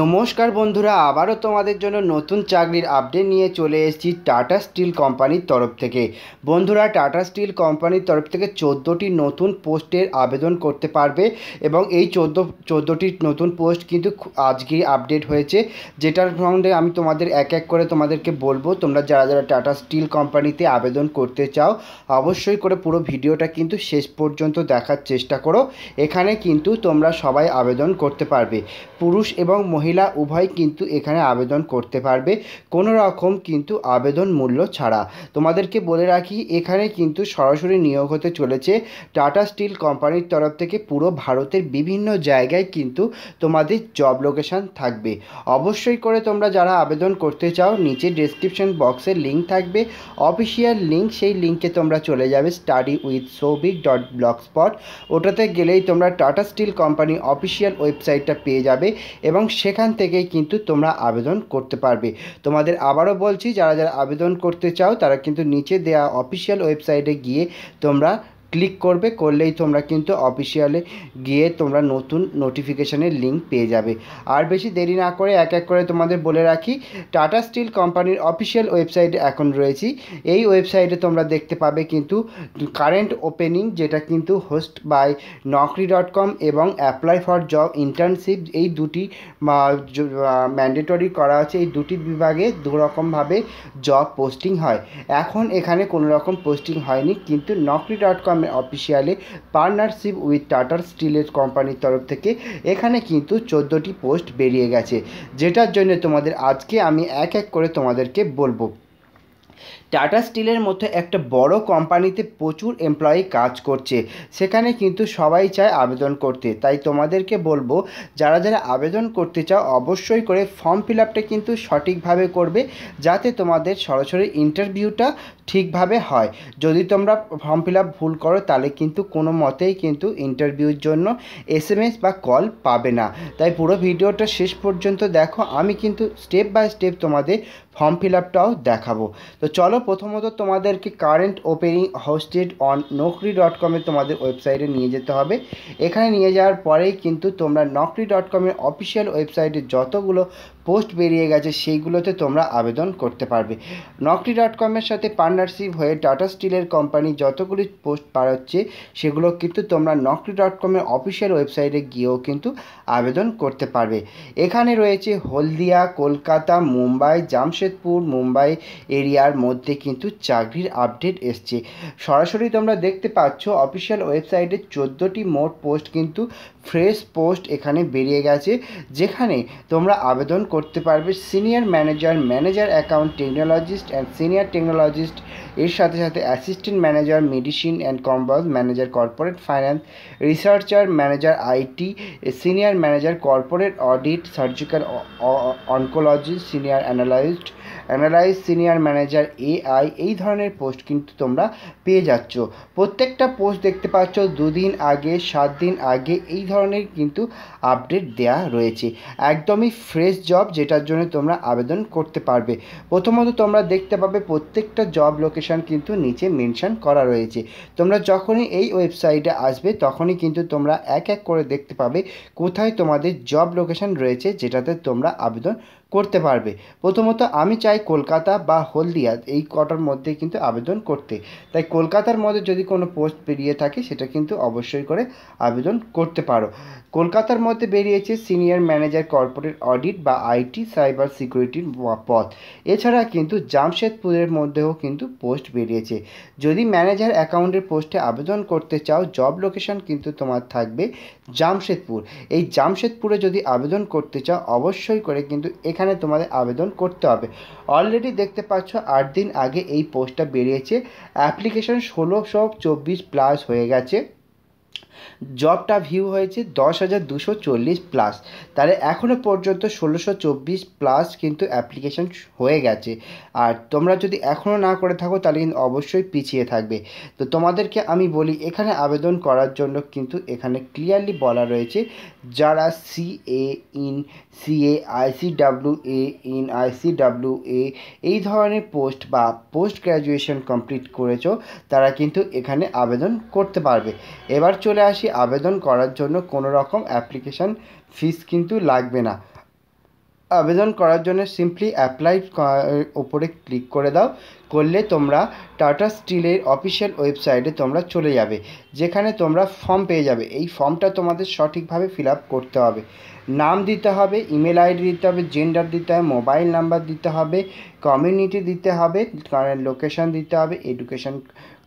নমস্কার বন্ধুরা আবারও তোমাদের জন্য নতুন চাকরির আপডেট নিয়ে চলে এসেছি টাটা স্টিল কোম্পানির তরফ থেকে বন্ধুরা টাটা স্টিল কোম্পানির তরফ থেকে চোদ্দোটি নতুন পোস্টের আবেদন করতে পারবে এবং এই চোদ্দো চোদ্দোটি নতুন পোস্ট কিন্তু আজকে আপডেট হয়েছে যেটার সঙ্গে আমি তোমাদের এক এক করে তোমাদেরকে বলবো তোমরা যারা যারা টাটা স্টিল কোম্পানিতে আবেদন করতে চাও অবশ্যই করে পুরো ভিডিওটা কিন্তু শেষ পর্যন্ত দেখার চেষ্টা করো এখানে কিন্তু তোমরা সবাই আবেদন করতে পারবে পুরুষ এবং মহিলা উভয় কিন্তু এখানে আবেদন করতে পারবে কোনো রকম কিন্তু আবেদন মূল্য ছাড়া তোমাদেরকে বলে রাখি এখানে কিন্তু সরাসরি নিয়োগ হতে চলেছে টাটা স্টিল কোম্পানির তরফ থেকে পুরো ভারতের বিভিন্ন জায়গায় কিন্তু তোমাদের জব লোকেশান থাকবে অবশ্যই করে তোমরা যারা আবেদন করতে চাও নিচে ডেসক্রিপশন বক্সের লিঙ্ক থাকবে অফিসিয়াল লিঙ্ক সেই লিঙ্কে তোমরা চলে যাবে study with Souvik dot blogspot ওটাতে গেলেই তোমরা টাটা স্টিল কোম্পানি অফিসিয়াল ওয়েবসাইটটা পেয়ে যাবে এবং সেখান থেকেই কিন্তু তোমরা আবেদন করতে পারবে তোমাদের আবারও বলছি যারা যারা আবেদন করতে চাও তারা কিন্তু নিচে দেয়া অফিসিয়াল ওয়েবসাইটে গিয়ে তোমরা ক্লিক করবে করলেই তোমরা কিন্তু অফিসিয়ালে গিয়ে তোমরা নতুন নোটিফিকেশানের লিঙ্ক পেয়ে যাবে আর বেশি দেরি না করে এক এক করে তোমাদের বলে রাখি টাটা স্টিল কোম্পানির অফিসিয়াল ওয়েবসাইটে এখন রয়েছি এই ওয়েবসাইটে তোমরা দেখতে পাবে কিন্তু কারেন্ট ওপেনিং যেটা কিন্তু host by Naukri dot com এবং অ্যাপ্লাই ফর জব ইন্টার্নশিপ এই দুটি ম্যান্ডেটরি করা আছে এই দুটি বিভাগে দুরকমভাবে জব পোস্টিং হয় এখন এখানে কোনো রকম পোস্টিং হয়নি কিন্তু নকরি ডট কম নামে অফিসিয়ালি পার্টনারশিপ উইথ টাটার স্টিলের কোম্পানির তরফ থেকে এখানে কিন্তু চোদ্দোটি পোস্ট বেরিয়ে গেছে যেটার জন্য তোমাদের আজকে আমি এক এক করে তোমাদেরকে বলবো টাটা স্টিলের মতো একটা বড় কোম্পানিতে প্রচুর এমপ্লয়ি কাজ করছে সেখানে কিন্তু সবাই চায় আবেদন করতে তাই তোমাদেরকে বলবো যারা যারা আবেদন করতে চাও অবশ্যই করে ফর্ম ফিল আপটা কিন্তু সঠিকভাবে করবে যাতে তোমাদের সরাসরি ইন্টারভিউটা ঠিকভাবে হয় যদি তোমরা ফর্ম ফিল আপ ভুল করো তাহলে কিন্তু কোনো মতেই কিন্তু ইন্টারভিউর জন্য এস বা কল পাবে না তাই পুরো ভিডিওটা শেষ পর্যন্ত দেখো আমি কিন্তু স্টেপ বাই স্টেপ তোমাদের ফর্ম ফিল আপটাও দেখাবো তো চলো প্রথমত তোমাদেরকে current opening hosted on Naukri dot কমে তোমাদের ওয়েবসাইটে নিয়ে যেতে হবে এখানে নিয়ে যাওয়ার পরেই কিন্তু তোমরা নকরি ডট কমের অফিসিয়াল ওয়েবসাইটে যতগুলো পোস্ট বেরিয়ে গেছে সেইগুলোতে তোমরা আবেদন করতে পারবে নকরি ডট কমের সাথে পার্টনারশিপ হয়ে টাটা স্টিলের কোম্পানি যতগুলি পোস্ট পাড়াচ্ছে সেগুলো কিন্তু তোমরা নকরি ডট কমের অফিসিয়াল ওয়েবসাইটে গিয়েও কিন্তু আবেদন করতে পারবে এখানে রয়েছে হলদিয়া কলকাতা মুম্বাই জামশেদপুর মুম্বাই এরিয়ার মধ্যে কিন্তু চাকরির আপডেট এসছে সরাসরি তোমরা দেখতে পাচ্ছ অফিসিয়াল ওয়েবসাইটে চোদ্দোটি মোট পোস্ট কিন্তু ফ্রেশ পোস্ট এখানে বেরিয়ে গেছে যেখানে তোমরা আবেদন করতে পারবে senior manager manager account technologist and senior technologist এর সাথে সাথে assistant manager medicine and commerce manager corporate finance researcher manager IT senior manager corporate audit surgical oncologist senior analyst analyse senior manager AI এই ধরনের post কিন্তু তোমরা পেয়ে যাচ্ছ প্রত্যেকটা পোস্ট দেখতে পাচ্ছ দুদিন আগে সাত দিন আগে এই ধরনের কিন্তু আপডেট দেয়া রয়েছে একদমই ফ্রেশ জব যেটার জন্য তোমরা আবেদন করতে পারবে প্রথমত তোমরা দেখতে পাবে প্রত্যেকটা জব লোকেশান কিন্তু নিচে মেনশান করা রয়েছে তোমরা যখনই এই ওয়েবসাইটে আসবে তখনই কিন্তু তোমরা এক এক করে দেখতে পাবে কোথায় তোমাদের জব লোকেশান রয়েছে যেটাতে তোমরা আবেদন করতে পারবে প্রথমত আমি চাই কলকাতা বা হলদিয়া এই কটার মধ্যে কিন্তু আবেদন করতে তাই কলকাতার মধ্যে যদি কোনো পোস্ট বেরিয়ে থাকে সেটা কিন্তু অবশ্যই করে আবেদন করতে পারো কলকাতার মধ্যে বেরিয়েছে সিনিয়র ম্যানেজার কর্পোরেট অডিট বা আইটি সাইবার সিকিউরিটির পথ এছাড়া কিন্তু জামশেদপুরের মধ্যেও কিন্তু পোস্ট বেরিয়েছে যদি ম্যানেজার অ্যাকাউন্টের পোস্টে আবেদন করতে চাও জব লোকেশন কিন্তু তোমার থাকবে জামশেদপুর এই জামশেদপুরে যদি আবেদন করতে চাও অবশ্যই করে কিন্তু এখানে এখানে তোমাদের আবেদন করতে হবে অলরেডি দেখতে পাচ্ছ আট দিন আগে এই পোস্টটা বেরিয়েছে অ্যাপ্লিকেশন ষোলোশো চব্বিশ প্লাস হয়ে গেছে জবটা ভিউ হয়েছে দশ হাজার দুশো চল্লিশ প্লাস তাহলে এখনও পর্যন্ত ষোলোশো চব্বিশ প্লাস কিন্তু অ্যাপ্লিকেশন হয়ে গেছে আর তোমরা যদি এখনও না করে থাকো তাহলে কিন্তু অবশ্যই পিছিয়ে থাকবে তো তোমাদেরকে আমি বলি এখানে আবেদন করার জন্য কিন্তু এখানে ক্লিয়ারলি বলা রয়েছে যারা C A in C A IC W A in IC W A এই ধরনের পোস্ট বা পোস্ট গ্র্যাজুয়েশন কমপ্লিট করেছো তারা কিন্তু এখানে আবেদন করতে পারবে এবার চলে এক্ষেত্রে আসি আবেদন করার জন্য কোনো রকম অ্যাপ্লিকেশান ফিস কিন্তু লাগবে না আবেদন করার জন্য সিম্পলি অ্যাপ্লাই ওপরে ক্লিক করে দাও করলে তোমরা টাটা স্টিলের অফিসিয়াল ওয়েবসাইটে তোমরা চলে যাবে যেখানে তোমরা ফর্ম পেয়ে যাবে এই ফর্মটা তোমাদের সঠিকভাবে ফিল করতে হবে নাম দিতে হবে ইমেল আইডি দিতে হবে জেন্ডার দিতে হবে মোবাইল নাম্বার দিতে হবে কমিউনিটি দিতে হবে লোকেশান দিতে হবে এডুকেশান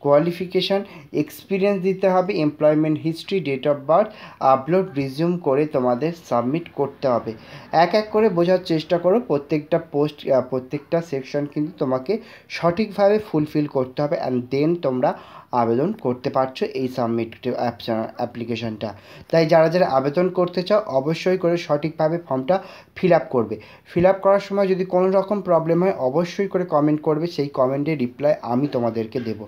কোয়ালিফিকেশান এক্সপিরিয়েন্স দিতে হবে employment history date of birth upload resume করে তোমাদের সাবমিট করতে হবে এক এক করে বোঝার চেষ্টা করো প্রত্যেকটা পোস্ট প্রত্যেকটা সেকশন কিন্তু তোমাকে সঠিকভাবে ফুলফিল করতে হবে অ্যান্ড দেন তোমরা আবেদন করতে পারছো এই সাবমিট অ্যাপ্লিকেশনটা তাই যারা যারা আবেদন করতে চাও অবশ্যই করে সঠিকভাবে ফর্মটা ফিল করবে ফিল করার সময় যদি কোনো রকম প্রবলেম হয় অবশ্যই করে কমেন্ট করবে সেই কমেন্টে রিপ্লাই আমি তোমাদেরকে দেব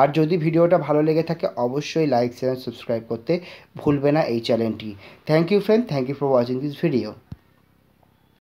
আর যদি ভিডিওটা ভালো লেগে থাকে অবশ্যই লাইক শেয়ার সাবস্ক্রাইব করতে ভুলবে না এই চ্যানেলটি thank you friend thank you for watching this video